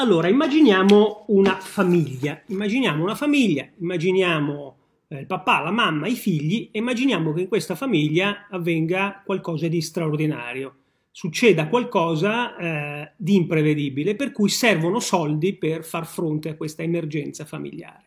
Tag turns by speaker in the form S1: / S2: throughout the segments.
S1: Allora, immaginiamo una famiglia, immaginiamo una famiglia, immaginiamo eh, il papà, la mamma, i figli, e immaginiamo che in questa famiglia avvenga qualcosa di straordinario, succeda qualcosa eh, di imprevedibile, per cui servono soldi per far fronte a questa emergenza familiare.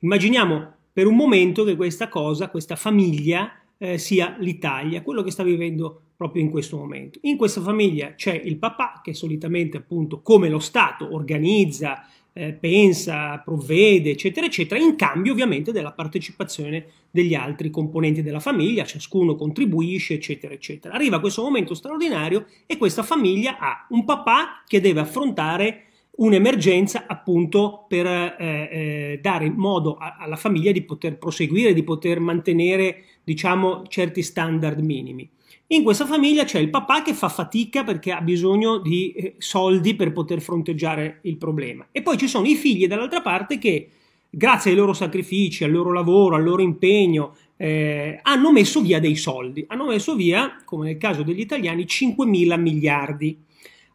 S1: Immaginiamo per un momento che questa cosa, questa famiglia, eh, sia l'Italia, quello che sta vivendo proprio in questo momento. In questa famiglia c'è il papà che solitamente appunto come lo Stato organizza, eh, pensa, provvede, eccetera, eccetera, in cambio ovviamente della partecipazione degli altri componenti della famiglia, ciascuno contribuisce, eccetera, eccetera. Arriva questo momento straordinario e questa famiglia ha un papà che deve affrontare un'emergenza appunto per eh, eh, dare modo a, alla famiglia di poter proseguire, di poter mantenere diciamo certi standard minimi. In questa famiglia c'è il papà che fa fatica perché ha bisogno di eh, soldi per poter fronteggiare il problema. E poi ci sono i figli dall'altra parte che, grazie ai loro sacrifici, al loro lavoro, al loro impegno, eh, hanno messo via dei soldi. Hanno messo via, come nel caso degli italiani, 5 mila miliardi.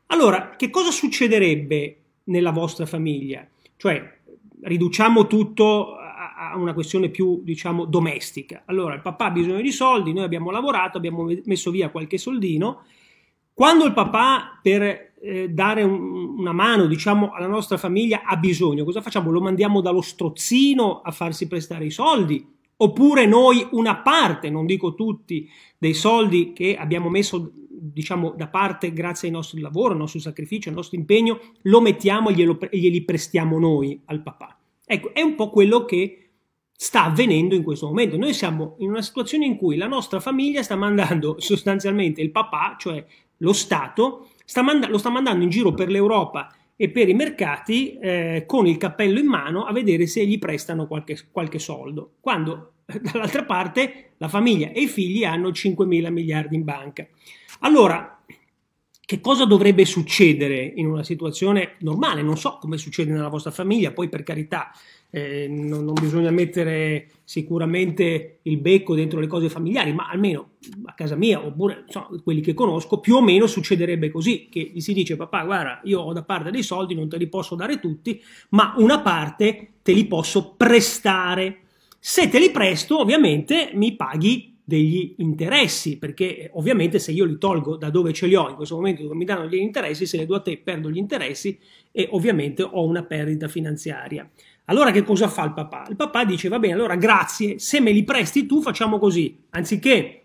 S1: Allora, che cosa succederebbe nella vostra famiglia? Cioè, riduciamo tutto a una questione più, diciamo, domestica. Allora, il papà ha bisogno di soldi, noi abbiamo lavorato, abbiamo messo via qualche soldino. Quando il papà per eh, dare un, una mano, diciamo, alla nostra famiglia ha bisogno, cosa facciamo? Lo mandiamo dallo strozzino a farsi prestare i soldi? Oppure noi una parte, non dico tutti, dei soldi che abbiamo messo diciamo da parte grazie ai nostri lavori, al nostro sacrificio, al nostro impegno, lo mettiamo e glieli prestiamo noi al papà. Ecco, è un po' quello che sta avvenendo in questo momento. Noi siamo in una situazione in cui la nostra famiglia sta mandando sostanzialmente il papà, cioè lo Stato, sta manda lo sta mandando in giro per l'Europa e per i mercati eh, con il cappello in mano a vedere se gli prestano qualche, qualche soldo, quando eh, dall'altra parte la famiglia e i figli hanno 5 mila miliardi in banca. Allora, che cosa dovrebbe succedere in una situazione normale, non so come succede nella vostra famiglia, poi per carità eh, non, non, bisogna mettere sicuramente il becco dentro le cose familiari, ma almeno a casa mia oppure insomma, quelli che conosco, più o meno succederebbe così, che gli si dice papà guarda io ho da parte dei soldi, non te li posso dare tutti, ma una parte te li posso prestare. Se te li presto ovviamente mi paghi degli interessi, perché eh, ovviamente se io li tolgo da dove ce li ho in questo momento dove mi danno gli interessi, se le do a te perdo gli interessi e ovviamente ho una perdita finanziaria. Allora che cosa fa il papà? Il papà dice va bene, allora grazie, se me li presti tu facciamo così, anziché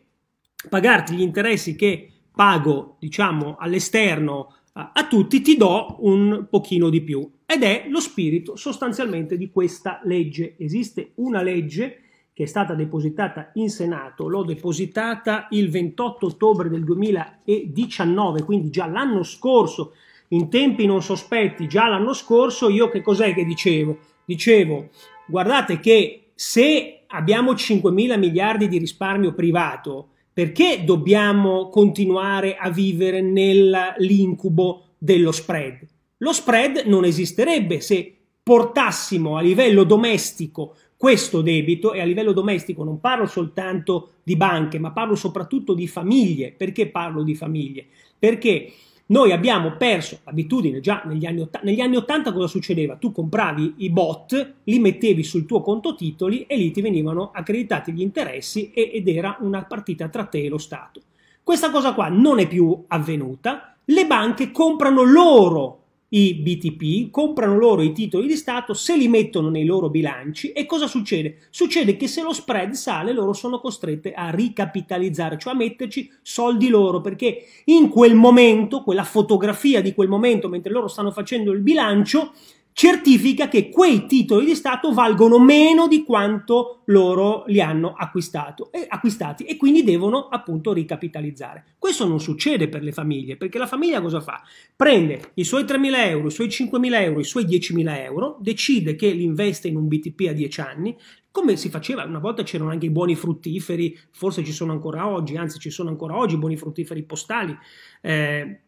S1: pagarti gli interessi che pago, diciamo, all'esterno a, a tutti, ti do un pochino di più. Ed è lo spirito sostanzialmente di questa legge. Esiste una legge che è stata depositata in Senato, l'ho depositata il 28 ottobre del 2019, quindi già l'anno scorso, in tempi non sospetti, già l'anno scorso io che cos'è che dicevo? Dicevo, guardate che se abbiamo 5 mila miliardi di risparmio privato, perché dobbiamo continuare a vivere nell'incubo dello spread? Lo spread non esisterebbe se portassimo a livello domestico questo debito e a livello domestico non parlo soltanto di banche, ma parlo soprattutto di famiglie. Perché parlo di famiglie? Perché noi abbiamo perso l'abitudine già negli anni, negli anni 80 cosa succedeva? Tu compravi i bot, li mettevi sul tuo conto titoli e lì ti venivano accreditati gli interessi e, ed era una partita tra te e lo Stato. Questa cosa qua non è più avvenuta, le banche comprano loro i BTP, comprano loro i titoli di Stato, se li mettono nei loro bilanci e cosa succede? Succede che se lo spread sale loro sono costrette a ricapitalizzare, cioè a metterci soldi loro, perché in quel momento, quella fotografia di quel momento, mentre loro stanno facendo il bilancio, certifica che quei titoli di Stato valgono meno di quanto loro li hanno e acquistati e quindi devono appunto ricapitalizzare. Questo non succede per le famiglie, perché la famiglia cosa fa? Prende i suoi 3.000 euro, i suoi 5.000 euro, i suoi 10.000 euro, decide che li investe in un BTP a 10 anni, come si faceva una volta c'erano anche i buoni fruttiferi, forse ci sono ancora oggi, anzi ci sono ancora oggi i buoni fruttiferi postali, eh,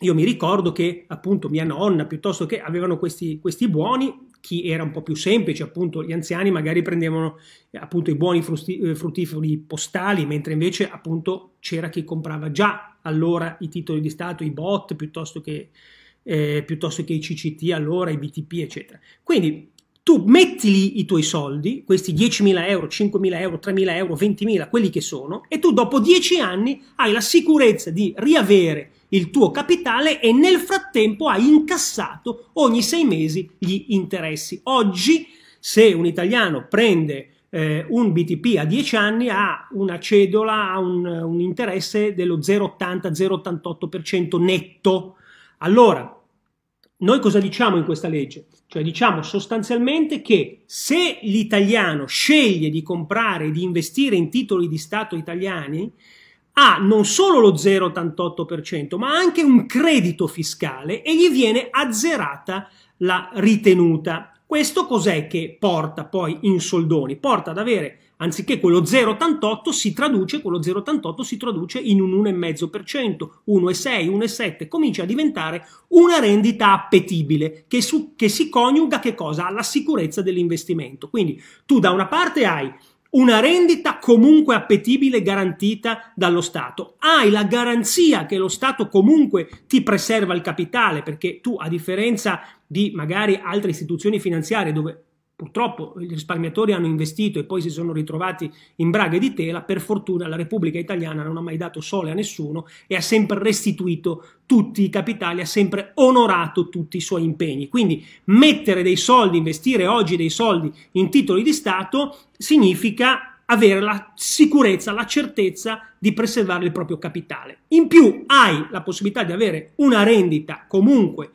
S1: io mi ricordo che appunto mia nonna piuttosto che avevano questi, questi buoni, chi era un po' più semplice, appunto gli anziani magari prendevano eh, appunto i buoni frusti, eh, fruttiferi postali, mentre invece appunto c'era chi comprava già allora i titoli di Stato, i bot piuttosto che, eh, piuttosto che i CCT allora, i BTP eccetera. Quindi tu metti lì i tuoi soldi, questi 10.000 euro, 5.000 euro, 3.000 euro, 20.000, quelli che sono, e tu dopo 10 anni hai la sicurezza di riavere il tuo capitale e nel frattempo hai incassato ogni 6 mesi gli interessi. Oggi se un italiano prende eh, un BTP a 10 anni ha una cedola, ha un, un interesse dello 0,80-0,88% netto. Allora, noi cosa diciamo in questa legge? Cioè diciamo sostanzialmente che se l'italiano sceglie di comprare e di investire in titoli di Stato italiani, ha non solo lo 0,88%, ma anche un credito fiscale e gli viene azzerata la ritenuta. Questo cos'è che porta poi in soldoni? Porta ad avere anziché quello 0,88 si traduce, quello 0,88 si traduce in un 1,5%, 1,6, 1,7, comincia a diventare una rendita appetibile che, su, che si coniuga che cosa? Alla sicurezza dell'investimento. Quindi tu da una parte hai una rendita comunque appetibile garantita dallo Stato. Hai la garanzia che lo Stato comunque ti preserva il capitale perché tu a differenza di magari altre istituzioni finanziarie dove Purtroppo i risparmiatori hanno investito e poi si sono ritrovati in braghe di tela. Per fortuna la Repubblica Italiana non ha mai dato sole a nessuno e ha sempre restituito tutti i capitali, ha sempre onorato tutti i suoi impegni. Quindi mettere dei soldi, investire oggi dei soldi in titoli di Stato significa avere la sicurezza, la certezza di preservare il proprio capitale. In più hai la possibilità di avere una rendita comunque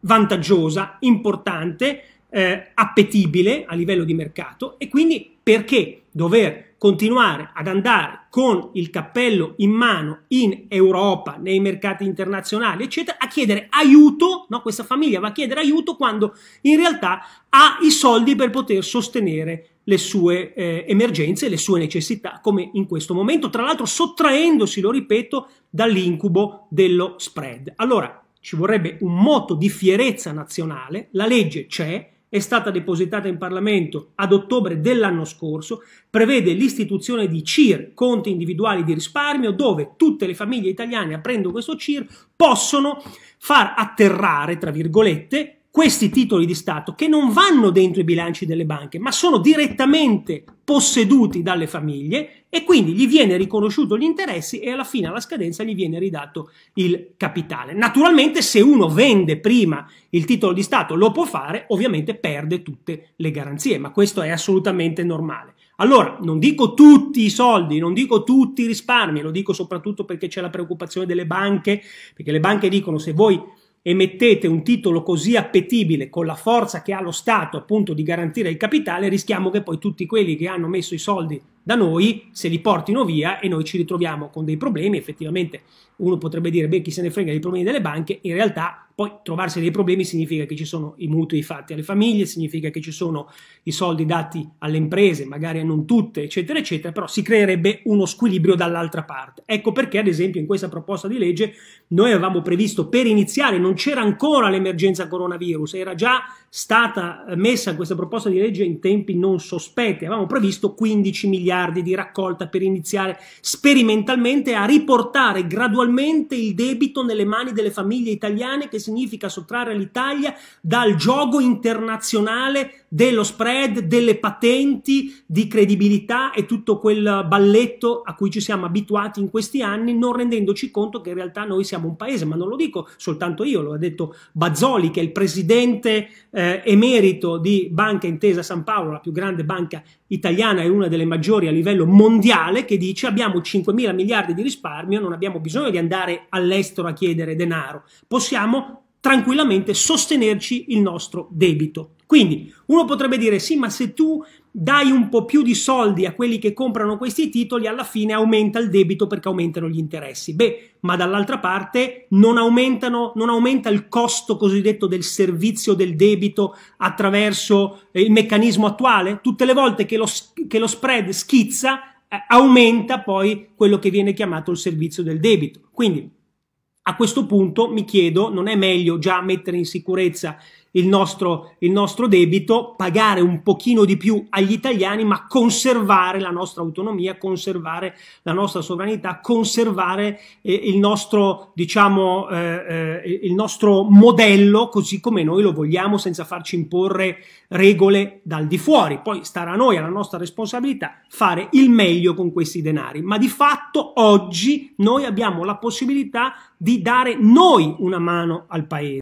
S1: vantaggiosa, importante, eh, appetibile a livello di mercato e quindi perché dover continuare ad andare con il cappello in mano in Europa, nei mercati internazionali, eccetera, a chiedere aiuto, no? questa famiglia va a chiedere aiuto quando in realtà ha i soldi per poter sostenere le sue eh, emergenze, le sue necessità, come in questo momento, tra l'altro sottraendosi, lo ripeto, dall'incubo dello spread. Allora, ci vorrebbe un moto di fierezza nazionale, la legge c'è, è stata depositata in Parlamento ad ottobre dell'anno scorso, prevede l'istituzione di CIR, conti individuali di risparmio, dove tutte le famiglie italiane aprendo questo CIR possono far atterrare, tra virgolette, questi titoli di Stato che non vanno dentro i bilanci delle banche, ma sono direttamente posseduti dalle famiglie e quindi gli viene riconosciuto gli interessi e alla fine alla scadenza gli viene ridato il capitale. Naturalmente se uno vende prima il titolo di Stato lo può fare, ovviamente perde tutte le garanzie, ma questo è assolutamente normale. Allora, non dico tutti i soldi, non dico tutti i risparmi, lo dico soprattutto perché c'è la preoccupazione delle banche, perché le banche dicono se voi e mettete un titolo così appetibile con la forza che ha lo Stato appunto di garantire il capitale, rischiamo che poi tutti quelli che hanno messo i soldi da noi se li portino via e noi ci ritroviamo con dei problemi. Effettivamente uno potrebbe dire, beh, chi se ne frega dei problemi delle banche, in realtà poi trovarsi dei problemi significa che ci sono i mutui fatti alle famiglie, significa che ci sono i soldi dati alle imprese, magari a non tutte, eccetera, eccetera, però si creerebbe uno squilibrio dall'altra parte. Ecco perché, ad esempio, in questa proposta di legge noi avevamo previsto per iniziare, non c'era ancora l'emergenza coronavirus, era già stata messa questa proposta di legge in tempi non sospetti, avevamo previsto 15 miliardi di raccolta per iniziare sperimentalmente a riportare gradualmente il debito nelle mani delle famiglie italiane che si significa sottrarre l'Italia dal gioco internazionale dello spread, delle patenti, di credibilità e tutto quel balletto a cui ci siamo abituati in questi anni, non rendendoci conto che in realtà noi siamo un paese, ma non lo dico soltanto io, lo ha detto Bazzoli, che è il presidente eh, emerito di Banca Intesa San Paolo, la più grande banca italiana e una delle maggiori a livello mondiale, che dice abbiamo 5 mila miliardi di risparmio, non abbiamo bisogno di andare all'estero a chiedere denaro, possiamo tranquillamente sostenerci il nostro debito. Quindi uno potrebbe dire sì, ma se tu dai un po' più di soldi a quelli che comprano questi titoli, alla fine aumenta il debito perché aumentano gli interessi. Beh, ma dall'altra parte non, non aumenta il costo cosiddetto del servizio del debito attraverso eh, il meccanismo attuale? Tutte le volte che lo, che lo spread schizza, eh, aumenta poi quello che viene chiamato il servizio del debito. Quindi a questo punto mi chiedo, non è meglio già mettere in sicurezza il nostro, il nostro debito, pagare un pochino di più agli italiani, ma conservare la nostra autonomia, conservare la nostra sovranità, conservare eh, il, nostro, diciamo, eh, eh, il nostro modello così come noi lo vogliamo, senza farci imporre regole dal di fuori. Poi starà a noi, alla nostra responsabilità, fare il meglio con questi denari. Ma di fatto oggi noi abbiamo la possibilità di dare noi una mano al paese.